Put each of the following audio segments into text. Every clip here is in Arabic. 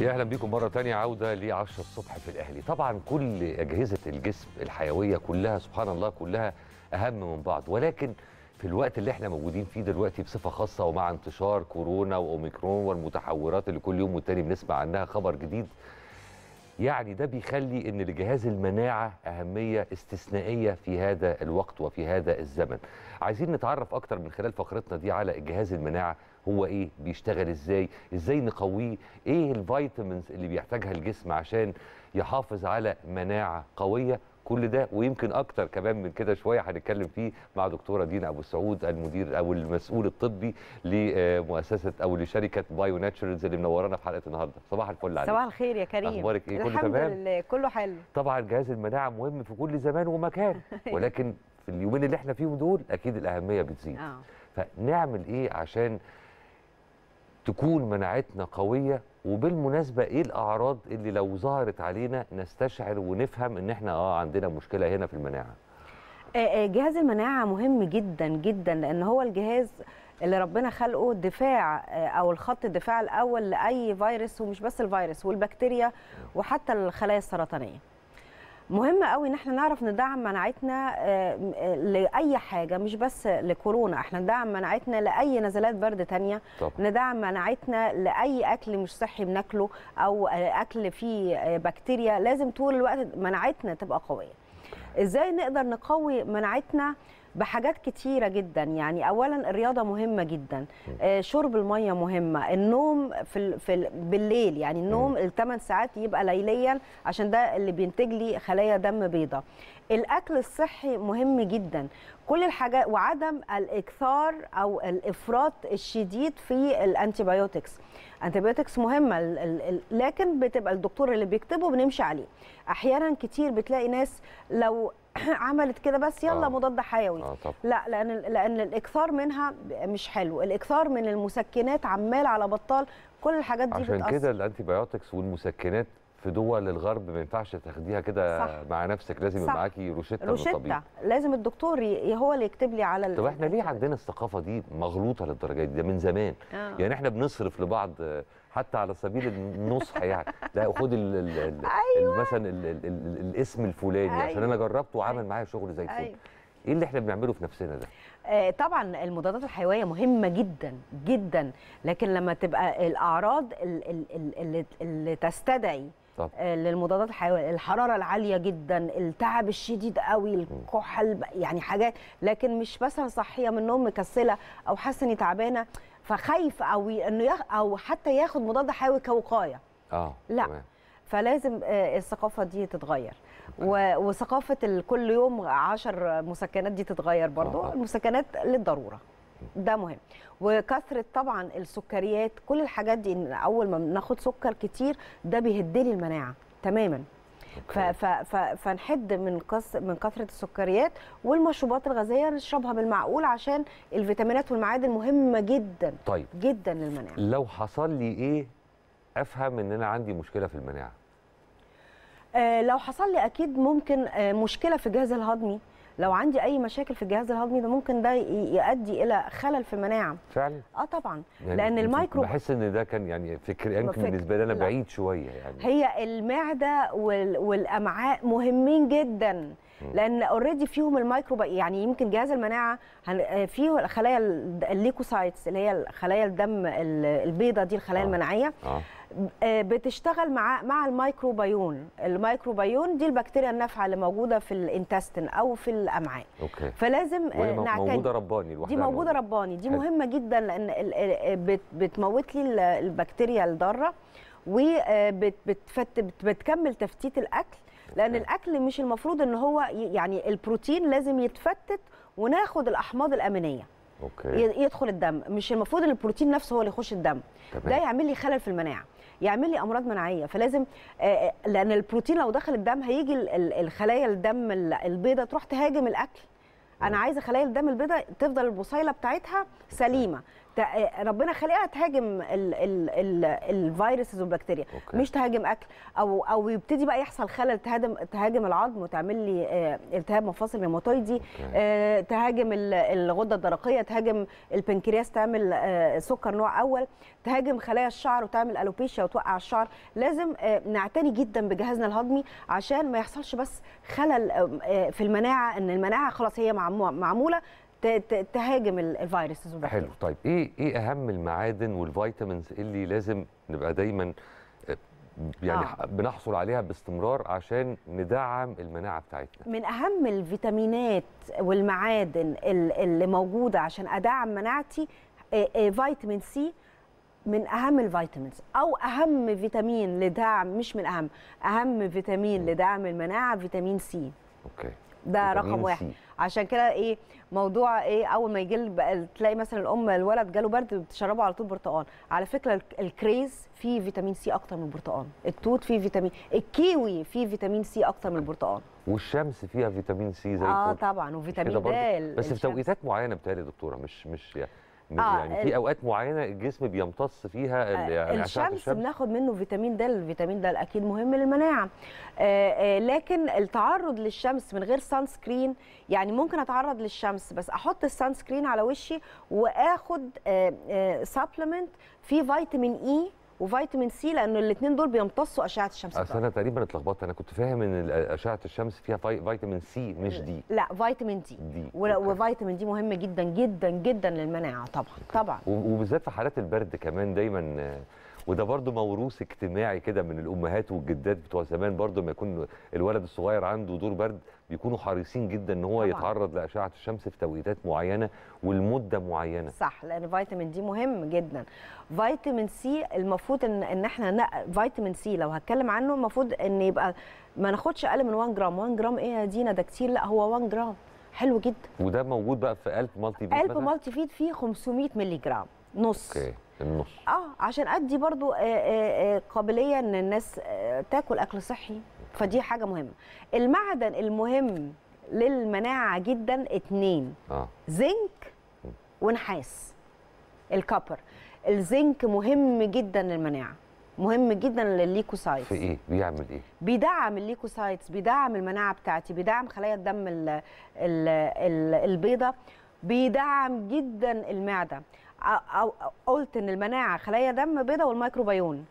يا اهلا بيكم مره تانية عوده ل 10 الصبح في الاهلي طبعا كل اجهزه الجسم الحيويه كلها سبحان الله كلها اهم من بعض ولكن في الوقت اللي احنا موجودين فيه دلوقتي بصفه خاصه ومع انتشار كورونا واوميكرون والمتحورات اللي كل يوم والتاني بنسمع عنها خبر جديد يعني ده بيخلي ان لجهاز المناعه اهميه استثنائيه في هذا الوقت وفي هذا الزمن عايزين نتعرف اكتر من خلال فقرتنا دي على جهاز المناعه هو ايه بيشتغل ازاي ازاي نقويه ايه الفيتامينز اللي بيحتاجها الجسم عشان يحافظ على مناعه قويه كل ده ويمكن اكتر كمان من كده شويه هنتكلم فيه مع دكتوره دينا ابو سعود المدير او المسؤول الطبي لمؤسسه او لشركه بايو ناتشرالز اللي منورانا في حلقه النهارده صباح الفل عليك صباح الخير يا كريم اخبارك ايه كله تمام الحمد لله كله حلو طبعا جهاز المناعه مهم في كل زمان ومكان أيوة. ولكن في اليومين اللي احنا فيهم دول اكيد الاهميه بتزيد آه. فنعمل ايه عشان تكون مناعتنا قويه وبالمناسبه ايه الاعراض اللي لو ظهرت علينا نستشعر ونفهم ان احنا اه عندنا مشكله هنا في المناعه آه، آه، جهاز المناعه مهم جدا جدا لان هو الجهاز اللي ربنا خلقه الدفاع آه، او الخط الدفاع الاول لاي فيروس ومش بس الفيروس والبكتيريا وحتى الخلايا السرطانيه مهم قوي ان احنا نعرف ندعم مناعتنا آه، آه، لاي حاجه مش بس لكورونا احنا ندعم مناعتنا لاي نزلات برد تانية طبعا. ندعم مناعتنا لاي اكل مش صحي بناكله او آه، اكل فيه بكتيريا لازم طول الوقت مناعتنا تبقى قويه ازاي نقدر نقوي مناعتنا بحاجات كتيره جدا يعني اولا الرياضه مهمه جدا آه، شرب الميه مهمه النوم في, في بالليل يعني النوم الثمان ساعات يبقى ليليا عشان ده اللي بينتج لي خلايا دم بيضاء الاكل الصحي مهم جدا كل الحاجات وعدم الاكثار او الافراط الشديد في الانتيبيوتكس انتيبيوتكس مهمه لكن بتبقى الدكتور اللي بيكتبه بنمشي عليه احيانا كتير بتلاقي ناس لو عملت كده بس يلا آه. مضاد حيوي آه طبعا. لا لان لان الاكثار منها مش حلو الاكثار من المسكنات عمال على بطال كل الحاجات دي عشان عشان كده الانتي بايوتكس والمسكنات في دول الغرب ما ينفعش تاخديها كده مع نفسك لازم يبقى معاكي روشته روشته لازم الدكتور هو اللي يكتب لي على طب احنا ليه عندنا الثقافه دي مغلوطه للدرجه دي ده من زمان آه. يعني احنا بنصرف لبعض حتى على سبيل النصح يعني لا خد أيوة. مثلا الاسم الفلاني أيوة. عشان انا جربته وعمل معايا شغل زي الفل أيوة. ايه اللي احنا بنعمله في نفسنا ده آه، طبعا المضادات الحيويه مهمه جدا جدا لكن لما تبقى الاعراض اللي, اللي تستدعي طب. آه، للمضادات الحيويه الحراره العاليه جدا التعب الشديد قوي الكحل يعني حاجات لكن مش مثلا صحيه من النوم مكسله او حاسه اني تعبانه فخايف او انه يخ... او حتى ياخد مضاد حيوي كوقايه اه لا تمام. فلازم آه، الثقافه دي تتغير و... وثقافه كل يوم 10 مسكنات دي تتغير برضو آه،, آه. المسكنات للضروره ده مهم وكثره طبعا السكريات كل الحاجات دي ان اول ما بناخد سكر كتير ده بيهدلي المناعه تماما فنحد من من كثره السكريات والمشروبات الغازيه نشربها بالمعقول عشان الفيتامينات والمعادن مهمه جدا طيب جدا للمناعه لو حصل لي ايه افهم ان انا عندي مشكله في المناعه آه لو حصل لي اكيد ممكن آه مشكله في الجهاز الهضمي لو عندي اي مشاكل في الجهاز الهضمي ده ممكن ده يؤدي الى خلل في المناعه فعلا اه طبعا يعني لان المايكرو بحس ان ده كان يعني فكر يمكن بالنسبه لي انا لا. بعيد شويه يعني هي المعده وال... والامعاء مهمين جدا لان اوريدي فيهم المايكرو يعني يمكن جهاز المناعه آه، فيه الخلايا الليكوسايتس اللي هي خلايا الدم البيضه دي الخلايا آه. المناعيه آه. آه، بتشتغل مع مع الميكروبيون الميكروبيون دي البكتيريا النافعه اللي موجوده في الانتستين او في الامعاء أوكي. فلازم آه، نعتني موجوده رباني دي موجوده رباني دي مهمه جدا لان آه، بتموت لي البكتيريا الضاره بتكمل تفتيت الاكل لان الاكل مش المفروض ان هو يعني البروتين لازم يتفتت وناخد الاحماض الامينيه أوكي. يدخل الدم مش المفروض ان البروتين نفسه هو اللي يخش الدم طبعا. ده يعمل لي خلل في المناعه يعمل لي امراض مناعيه فلازم آه، آه، لان البروتين لو دخل الدم هيجي الخلايا الدم البيضاء تروح تهاجم الاكل انا عايزه خلايا الدم البيضاء تفضل البصيله بتاعتها سليمه ربنا خلقها تهاجم الفيروسز والبكتيريا مش تهاجم اكل او او يبتدي بقى يحصل خلل تهاجم تهاجم العظم وتعمل لي آه، التهاب مفاصل ريماتويدي آه، تهاجم الغده الدرقيه تهاجم البنكرياس تعمل آه، سكر نوع اول تهاجم خلايا الشعر وتعمل الوبيشيا وتوقع الشعر لازم نعتني جدا بجهازنا الهضمي عشان ما يحصلش بس خلل في المناعه ان المناعه خلاص هي معموله تهاجم الفيروسز حلو طيب ايه ايه اهم المعادن والفيتامينز اللي لازم نبقى دايما آه، يعني آه. بنحصل عليها باستمرار عشان ندعم المناعه بتاعتنا من اهم الفيتامينات والمعادن اللي موجوده عشان ادعم مناعتي آه، آه، فيتامين سي من اهم الفيتامينز او اهم فيتامين لدعم مش من اهم اهم فيتامين لدعم المناعه فيتامين سي اوكي ده رقم واحد سي. عشان كده ايه موضوع ايه اول ما يجي تلاقي مثلا الام الولد جاله برد بتشربه على طول برتقال على فكره الكريز فيه فيتامين سي اكتر من البرتقال التوت فيه فيتامين الكيوي فيه فيتامين سي اكتر من البرتقال والشمس فيها فيتامين سي زي اه طبعا وفيتامين د بس الشمس. في توقيتات معينه بتهيألي دكتوره مش مش يعني آه يعني في اوقات معينه الجسم بيمتص فيها يعني آه، الشمس, الشمس بناخد منه فيتامين د الفيتامين د اكيد مهم للمناعه آه آه لكن التعرض للشمس من غير سان سكرين يعني ممكن اتعرض للشمس بس احط السان سكرين على وشي واخد سبلمنت آه، آه، فيه فيتامين اي e وفيتامين سي لان الاثنين دول بيمتصوا اشعه الشمس اصل انا تقريبا اتلخبطت انا كنت فاهم ان اشعه الشمس فيها في... فيتامين سي مش دي لا فيتامين دي, دي. و... وفيتامين دي مهمه جدا جدا جدا للمناعه طبعا طبعا وبالذات في حالات البرد كمان دايما آه، وده برضو موروث اجتماعي كده من الامهات والجدات بتوع زمان برضو ما يكون الولد الصغير عنده دور برد بيكونوا حريصين جدا ان هو طبعا. يتعرض لاشعه الشمس في توقيتات معينه والمده معينه صح لان فيتامين دي مهم جدا فيتامين سي المفروض ان ان احنا نق... فيتامين سي لو هتكلم عنه المفروض ان يبقى ما ناخدش اقل من 1 جرام 1 جرام ايه يا دينا ده كتير لا هو 1 جرام حلو جدا وده موجود بقى في قلب مالتي فيت قلب مالتي فيت فيه 500 ملي جرام نص اوكي النص اه عشان ادي برضو آه، آه، آه، قابليه ان الناس تاكل اكل صحي فدي حاجه مهمه المعدن المهم للمناعه جدا اتنين آه. زنك ونحاس الكبر الزنك مهم جدا للمناعه مهم جدا للليكوسايتس في ايه بيعمل ايه بيدعم الليكوسايتس بيدعم المناعه بتاعتي بيدعم خلايا الدم البيضه بيدعم جدا المعده أو قلت ان المناعه خلايا دم بيضاء والميكروبيون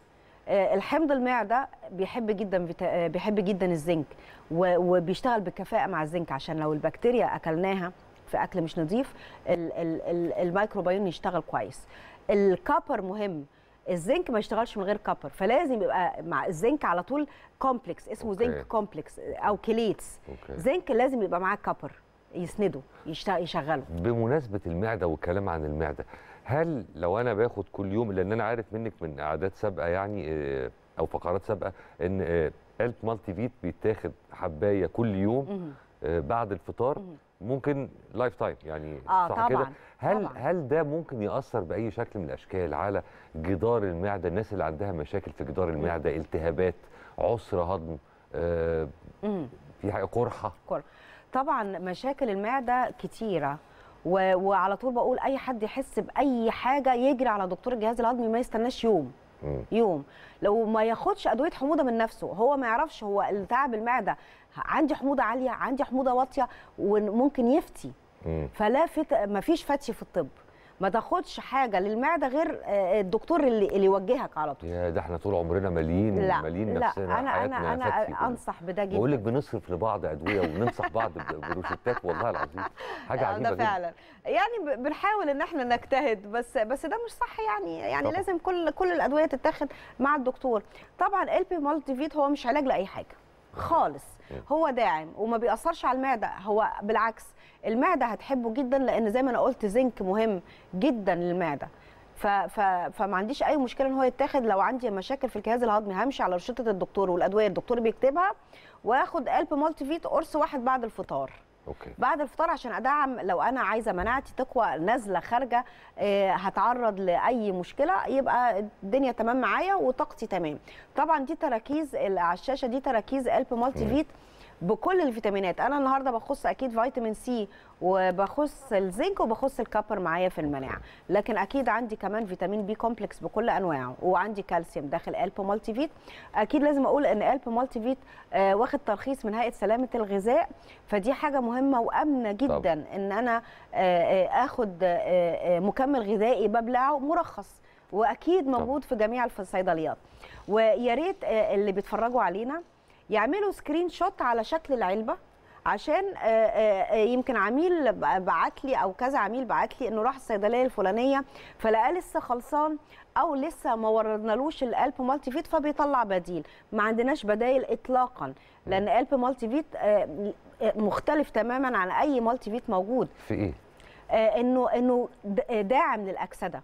آه، الحمض المعده بيحب جدا آه، بيحب جدا الزنك وبيشتغل بكفاءه مع الزنك عشان لو البكتيريا اكلناها في اكل مش نظيف الميكروبيون يشتغل كويس الكابر مهم الزنك ما يشتغلش من غير كابر فلازم يبقى مع الزنك على طول كومبلكس اسمه أوكي. زنك كومبلكس او كليتس أوكي. زنك لازم يبقى معاه كابر يسنده يشغله بمناسبه المعده والكلام عن المعده هل لو انا باخد كل يوم لان انا عارف منك من اعداد سابقه يعني آه، او فقرات سابقه ان آه، الت مالتي فيت بيتاخد حبايه كل يوم آه، بعد الفطار ممكن لايف تايم يعني آه صح كده هل طبعًا. هل ده ممكن ياثر باي شكل من الاشكال على جدار المعده الناس اللي عندها مشاكل في جدار المعده التهابات عسر هضم آه في حاجه قرحه قرحه طبعا مشاكل المعده كتيره و... وعلى طول بقول اي حد يحس باي حاجه يجري على دكتور الجهاز الهضمي ما يستناش يوم يوم لو ما ياخدش ادويه حموضه من نفسه هو ما يعرفش هو التعب المعده عندي حموضه عاليه عندي حموضه واطيه وممكن يفتي فلا فت... ما فيش فتي في الطب ما تاخدش حاجه للمعده غير آه، آه، الدكتور اللي اللي يوجهك على طول يا ده احنا طول عمرنا مليين مالين نفسنا لا انا انا انا انصح بده جدا بقول لك بنصرف لبعض ادويه وننصح بعض بروشتات والله العظيم حاجه آه، عجيبه ده فعلا يعني بنحاول ان احنا نجتهد بس بس ده مش صح يعني يعني طبعا. لازم كل كل الادويه تتاخد مع الدكتور طبعا البي مالتي فيت هو مش علاج لاي حاجه خالص هو داعم وما بيأثرش على المعدة هو بالعكس المعدة هتحبه جدا لأن زي ما أنا قلت زنك مهم جدا للمعدة ف... ف... فما عنديش اي مشكله ان هو يتاخد لو عندي مشاكل في الجهاز الهضمي همشي على رشته الدكتور والادويه الدكتور بيكتبها واخد قلب مالتي فيت قرص واحد بعد الفطار أوكي. بعد الفطار عشان ادعم لو انا عايزه مناعتي تقوى نازله خارجه آه، هتعرض لاي مشكله يبقى الدنيا تمام معايا وطاقتي تمام طبعا دي تراكيز على الشاشه دي تراكيز الب مالتي فيت بكل الفيتامينات انا النهارده بخص اكيد فيتامين سي وبخص الزنك وبخص الكبر معايا في المناعه لكن اكيد عندي كمان فيتامين بي كومبلكس بكل انواعه وعندي كالسيوم داخل الب مالتي فيت اكيد لازم اقول ان الب مالتي فيت آه، واخد ترخيص من هيئه سلامه الغذاء فدي حاجه مهمه وامنه جدا ان انا آه، آه، اخد مكمل غذائي ببلعه مرخص واكيد موجود في جميع الصيدليات ويا ريت اللي بيتفرجوا علينا يعملوا سكرين شوت على شكل العلبه عشان آه، آه، آه، يمكن عميل بعت لي او كذا عميل بعت لي انه راح الصيدليه الفلانيه فلقاه لسه خلصان او لسه ما وردنالوش القلب مالتي فيت فبيطلع بديل ما عندناش بدايل اطلاقا لان قلب مالتي فيت مختلف تماما عن اي مالتي فيت موجود في ايه انه انه داعم للاكسده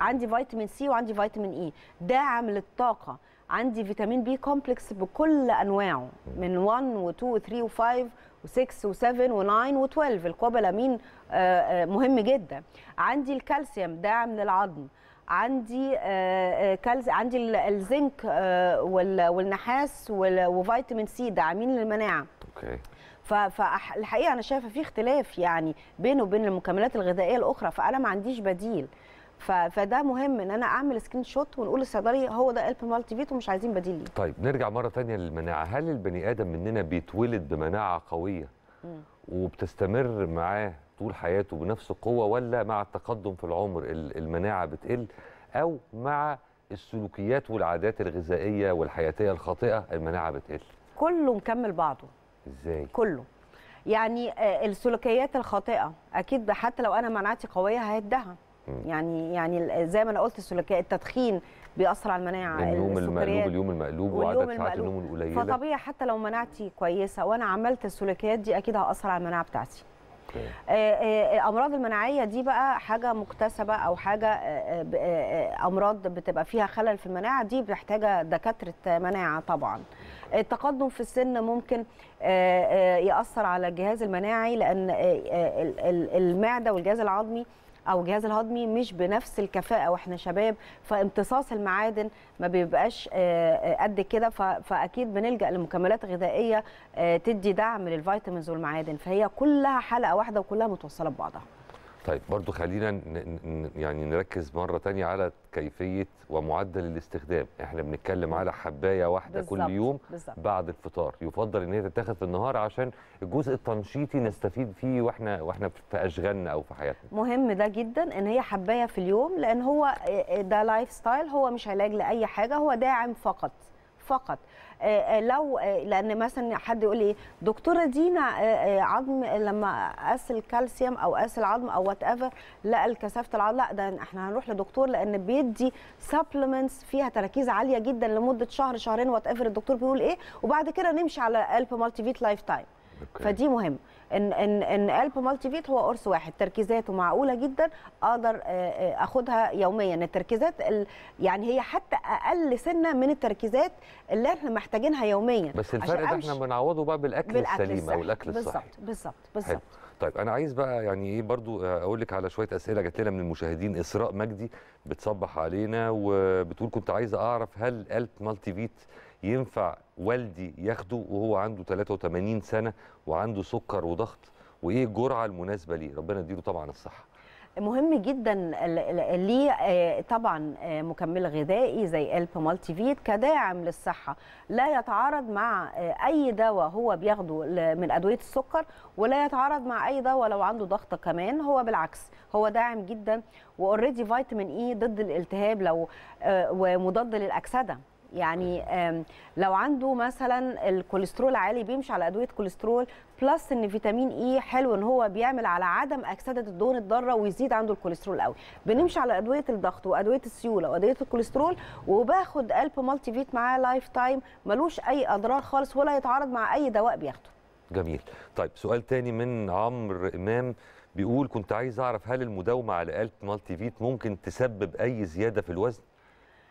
عندي فيتامين سي وعندي فيتامين اي داعم للطاقه عندي فيتامين بي كومبلكس بكل انواعه من 1 و2 و3 و5 و6 و7 و9 و12 الكوبالامين آه، آه، مهم جدا عندي الكالسيوم داعم للعظم عندي آه، كالز عندي الزنك والنحاس وفيتامين سي داعمين للمناعه اوكي فالحقيقه انا شايفه في اختلاف يعني بينه وبين المكملات الغذائيه الاخرى فانا ما عنديش بديل فده مهم ان انا اعمل سكرين شوت ونقول للصيدلي هو ده الب مالتي فيت ومش عايزين بديل ليه طيب نرجع مره ثانيه للمناعه هل البني ادم مننا بيتولد بمناعه قويه وبتستمر معاه طول حياته بنفس القوه ولا مع التقدم في العمر المناعه بتقل او مع السلوكيات والعادات الغذائيه والحياتيه الخاطئه المناعه بتقل كله مكمل بعضه ازاي كله يعني آه، السلوكيات الخاطئه اكيد حتى لو انا مناعتي قويه هيدها يعني يعني زي ما انا قلت السلوكيات التدخين بيأثر على المناعه النوم المقلوب اليوم المقلوب وعدد ساعات النوم القليله فطبيعي حتى لو مناعتي كويسه وانا عملت السلوكيات دي اكيد هأثر على المناعه بتاعتي الامراض آه، آه، آه، المناعيه دي بقى حاجه مكتسبه او حاجه امراض بتبقى فيها خلل في المناعه دي محتاجه دكاتره مناعه طبعا التقدم في السن ممكن ياثر على الجهاز المناعي لان المعده والجهاز العظمي او الجهاز الهضمي مش بنفس الكفاءه واحنا شباب فامتصاص المعادن ما بيبقاش آه، آه، قد كده فاكيد بنلجا لمكملات غذائيه آه، تدي دعم للفيتامينز والمعادن فهي كلها حلقه واحده وكلها متوصله ببعضها طيب برضو خلينا يعني نركز مره تانية على كيفيه ومعدل الاستخدام احنا بنتكلم على حبايه واحده بالزبط. كل يوم بالزبط. بعد الفطار يفضل ان هي تتاخد في النهار عشان الجزء التنشيطي نستفيد فيه واحنا واحنا في اشغالنا او في حياتنا مهم ده جدا ان هي حبايه في اليوم لان هو آه، آه، ده لايف ستايل هو مش علاج لاي حاجه هو داعم فقط فقط آه، آه، لو آه، لان مثلا حد يقول لي دكتوره دينا عظم لما قاس الكالسيوم او قاس العظم او وات ايفر لقى كثافه العظم لا ده احنا هنروح لدكتور لان بيدي سبلمنتس فيها تركيز عاليه جدا لمده شهر شهرين وات ايفر الدكتور بيقول ايه وبعد كده نمشي على الب مالتي فيت لايف تايم أوكي. فدي مهم ان ان ان قلب مالتي فيت هو قرص واحد تركيزاته معقوله جدا اقدر اخدها يوميا التركيزات يعني هي حتى اقل سنه من التركيزات اللي احنا محتاجينها يوميا بس الفرق ده احنا بنعوضه بقى بالاكل, بالأكل السليم او الاكل الصحي بالظبط بالظبط بالظبط طيب انا عايز بقى يعني ايه برضو آه، اقول لك على شويه اسئله جات لنا من المشاهدين اسراء مجدي بتصبح علينا وبتقول كنت عايزه اعرف هل قلب مالتي فيت ينفع والدي ياخده وهو عنده 83 سنه وعنده سكر وضغط وايه الجرعه المناسبه ليه ربنا يديله طبعا الصحه مهم جدا ليه آه، طبعا آه، مكمل غذائي زي الب مالتي فيت كداعم للصحه لا يتعارض مع آه، اي دواء هو بياخده من ادويه السكر ولا يتعارض مع اي دواء لو عنده ضغط كمان هو بالعكس هو داعم جدا واوريدي فيتامين اي ضد الالتهاب لو ومضاد للاكسده يعني لو عنده مثلا الكوليسترول عالي بيمشي على ادويه كوليسترول بلس ان فيتامين اي e حلو ان هو بيعمل على عدم اكسده الدهون الضاره ويزيد عنده الكوليسترول قوي بنمشي على ادويه الضغط وادويه السيوله وادويه الكوليسترول وباخد قلب مالتي فيت معاه لايف تايم ملوش اي اضرار خالص ولا يتعارض مع اي دواء بياخده جميل طيب سؤال تاني من عمرو امام بيقول كنت عايز اعرف هل المداومه على قلب مالتي فيت ممكن تسبب اي زياده في الوزن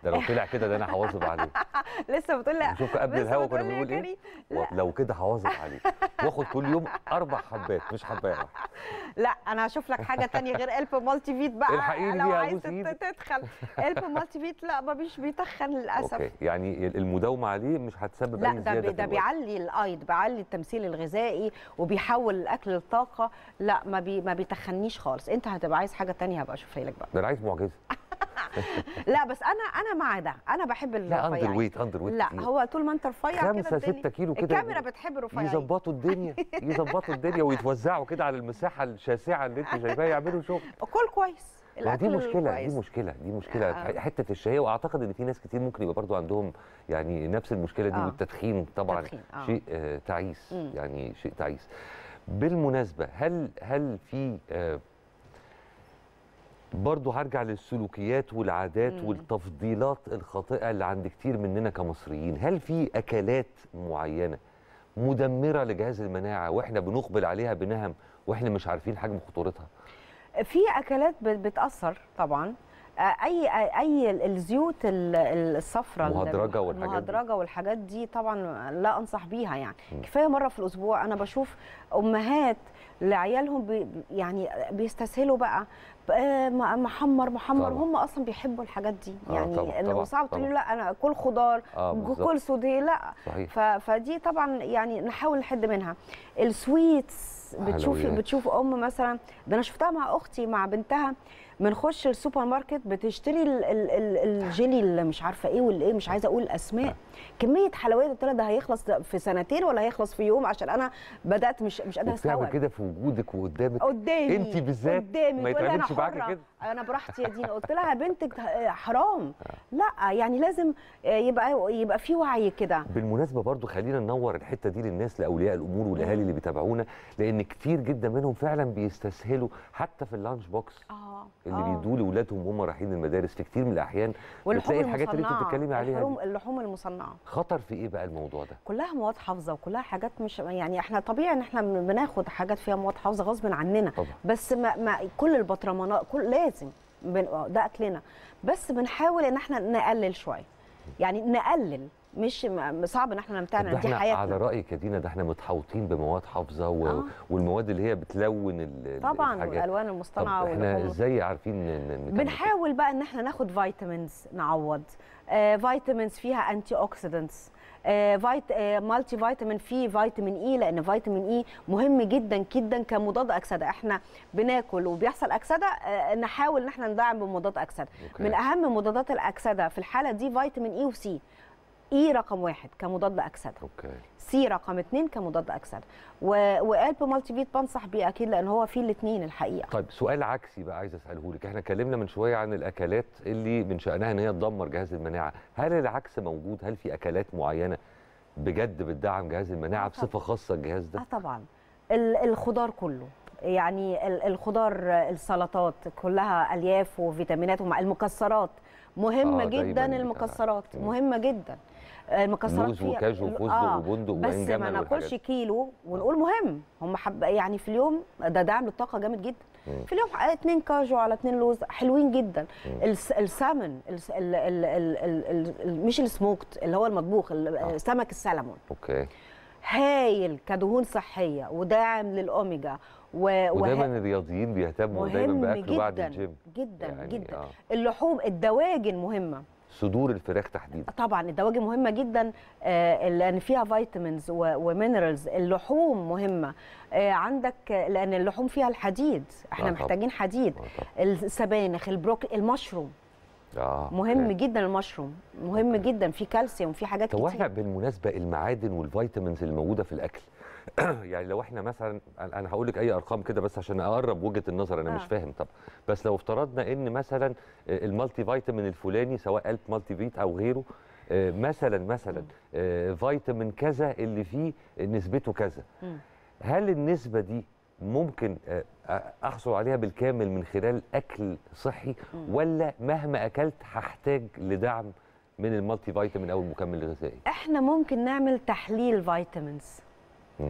ده لو طلع كده ده انا هواظب عليه لسه بتقول لا شوف قبل الهوا كنا بنقول ايه لو كده هواظب عليه واخد كل يوم اربع حبات مش حبايه واحده لا انا هشوف لك حاجه ثانيه غير الف مالتي فيت بقى لو عايز تدخل الف مالتي فيت لا ما بيش بيتخن للاسف أوكي. يعني المداومه عليه مش هتسبب اي زياده لا ده بيعلي الايد بيعلي التمثيل الغذائي وبيحول الاكل لطاقه لا ما بي ما بيتخنيش خالص انت هتبقى عايز حاجه ثانيه هبقى اشوفها لك بقى ده انا عايز معجزه لا بس انا انا مع ده انا بحب الرفيع لا اندر ويت اندر ويت لا هو طول ما انت رفيع كده 5 6 كيلو كده الكاميرا بتحب رفيع يظبطوا الدنيا يظبطوا الدنيا ويتوزعوا كده على المساحه الشاسعه اللي انت شايفاها يعملوا شغل كل كويس دي مشكلة دي مشكلة دي مشكلة آه. حتة الشهية وأعتقد إن في ناس كتير ممكن يبقى برضو عندهم يعني نفس المشكلة دي آه. والتدخين طبعا آه. شيء آه، تعيس يعني شيء تعيس بالمناسبة هل هل في آه برضه هرجع للسلوكيات والعادات مم. والتفضيلات الخاطئه اللي عند كتير مننا كمصريين هل في اكلات معينه مدمره لجهاز المناعه واحنا بنقبل عليها بنهم واحنا مش عارفين حجم خطورتها في اكلات بتاثر طبعا اي اي الزيوت الصفراء المهدرجه والحاجات المهدرجه دي. والحاجات دي طبعا لا انصح بيها يعني مم. كفايه مره في الاسبوع انا بشوف امهات لعيالهم بي يعني بيستسهلوا بقى محمر محمر طبعا. هم اصلا بيحبوا الحاجات دي آه، يعني طبعا. لو صعب تقول لا انا كل خضار آه كل صدي لا صحيح. فدي طبعا يعني نحاول نحد منها السويتس بتشوفي بتشوف ام مثلا ده انا شفتها مع اختي مع بنتها بنخش السوبر ماركت بتشتري الجيلي اللي مش عارفه ايه والايه مش عايزه اقول اسماء أه. كميه حلويات قلت لها ده هيخلص في سنتين ولا هيخلص في يوم عشان انا بدات مش مش قادره استوعب كده في وجودك وقدامك قدامي انت بالذات ما يتعملش معاكي كده انا براحتي يا دينا قلت لها يا بنتك حرام أه. لا يعني لازم يبقى يبقى في وعي كده بالمناسبه برضو خلينا ننور الحته دي للناس لاولياء الامور والاهالي أه. اللي بيتابعونا لان كتير جدا منهم فعلا بيستسهلوا حتى في اللانش بوكس اه اللي آه. بيدوه لاولادهم وهم رايحين المدارس في كتير من الاحيان بتلاقي الحاجات اللي انت بتتكلمي عليها اللحوم اللحوم المصنعه خطر في ايه بقى الموضوع ده كلها مواد حافظه وكلها حاجات مش يعني احنا طبيعي ان احنا بناخد حاجات فيها مواد حافظه غصب عننا طبعا. بس ما, ما كل البطرمانات كل لازم ده اكلنا بس بنحاول ان احنا نقلل شويه يعني نقلل مش صعب ان احنا نمتنع دي حياتنا على رايك يا دينا ده احنا متحوطين بمواد حافظه و... آه. والمواد اللي هي بتلون ال... طبعا الحاجات. والالوان المصطنعه احنا ازاي عارفين إن بنحاول بقى ان احنا ناخد فيتامينز نعوض آه فيتامينز فيها انتي اوكسيدنتس آه فايت مالتي فيتامين فيه فيتامين اي لان فيتامين اي e مهم جدا جدا كمضاد اكسده احنا بناكل وبيحصل اكسده آه، نحاول ان احنا ندعم بمضاد اكسده من اهم مضادات الاكسده في الحاله دي فيتامين اي وسي اي رقم واحد كمضاد اكسده اوكي سي رقم اثنين كمضاد اكسده وقلب مالتي فيت بنصح بيه اكيد لان هو فيه الاثنين الحقيقه طيب سؤال عكسي بقى عايز اساله لك احنا اتكلمنا من شويه عن الاكلات اللي من شانها ان هي تدمر جهاز المناعه هل العكس موجود هل في اكلات معينه بجد بتدعم جهاز المناعه آه، بصفه خاصه الجهاز ده اه طبعا الخضار كله يعني الخضار السلطات كلها الياف وفيتامينات ومع المكسرات مهمه آه جدا المكسرات آه. مهمه جدا المكسرات موز وكاجو وفستق آه وبندق بس ما ناكلش كيلو آه. ونقول مهم هم حب يعني في اليوم ده دعم للطاقه جامد جدا في اليوم اثنين كاجو على اثنين لوز حلوين جدا الس السامن مش السموكت اللي هو المطبوخ آه. سمك السلمون اوكي هايل كدهون صحيه وداعم للاوميجا و... ودايما وه... الرياضيين بيهتموا دايما باكل بعد الجيم جدا يعني جدا آه. اللحوم الدواجن مهمه صدور الفراخ تحديدا طبعا الدواجن مهمه جدا آه، لان فيها فيتامينز ومينرالز اللحوم مهمه آه، عندك لان اللحوم فيها الحديد احنا آه محتاجين حديد آه السبانخ البروك المشروم آه. مهم آه. جدا المشروم مهم آه. جدا في كالسيوم في حاجات كتير توافق بالمناسبه المعادن والفيتامينز اللي موجوده في الاكل يعني لو احنا مثلا انا هقول لك اي ارقام كده بس عشان اقرب وجهه النظر انا آه. مش فاهم طب بس لو افترضنا ان مثلا المالتي فيتامين الفلاني سواء الب مالتي فيت او غيره آه، مثلا مثلا آه، فيتامين كذا اللي فيه نسبته كذا هل النسبه دي ممكن آه، احصل عليها بالكامل من خلال اكل صحي ولا مهما اكلت هحتاج لدعم من المالتي فيتامين او المكمل الغذائي احنا ممكن نعمل تحليل فيتامينز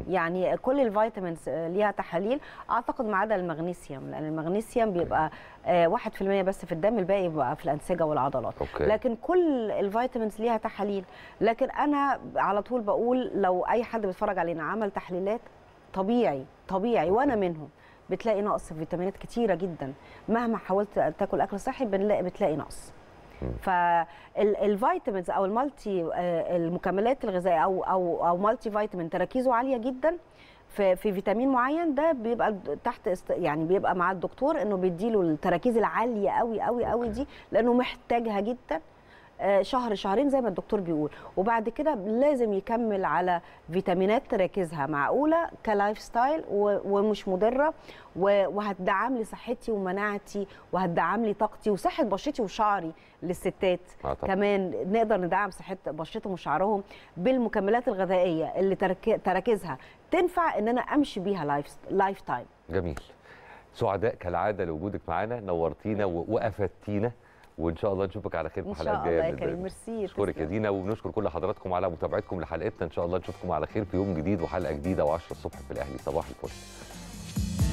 يعني كل الفيتامينز آه، ليها تحاليل اعتقد ما عدا المغنيسيوم لان المغنيسيوم بيبقى 1% آه، بس في الدم الباقي بيبقى في الانسجه والعضلات أوكي. لكن كل الفيتامينز ليها تحاليل لكن انا على طول بقول لو اي حد بيتفرج علينا عمل تحليلات طبيعي طبيعي أوكي. وانا منهم بتلاقي نقص في فيتامينات كتيره جدا مهما حاولت تاكل اكل صحي بتلاقي نقص فالفيتامينز او المالتي آه، المكملات الغذائيه او او او مالتي فيتامين تركيزه عاليه جدا في في فيتامين معين ده بيبقى تحت يعني بيبقى مع الدكتور انه بيديله التراكيز العاليه قوي قوي قوي دي لانه محتاجها جدا آه، شهر شهرين زي ما الدكتور بيقول وبعد كده لازم يكمل على فيتامينات تركيزها معقوله كلايف ستايل ومش مضره وهتدعم لي صحتي ومناعتي وهتدعم لي طاقتي وصحه بشرتي وشعري للستات آه كمان نقدر ندعم صحه بشرتهم وشعرهم بالمكملات الغذائيه اللي تركيزها تنفع ان انا امشي بيها لايف لايف تايم جميل سعداء كالعاده لوجودك معانا نورتينا وافدتينا وان شاء الله نشوفك على خير في الحلقه جايه ان شاء الله يا كريم ميرسي نشكرك يا دينا وبنشكر كل حضراتكم على متابعتكم لحلقتنا ان شاء الله نشوفكم على خير في يوم جديد وحلقه جديده و10 الصبح في الاهلي صباح الفل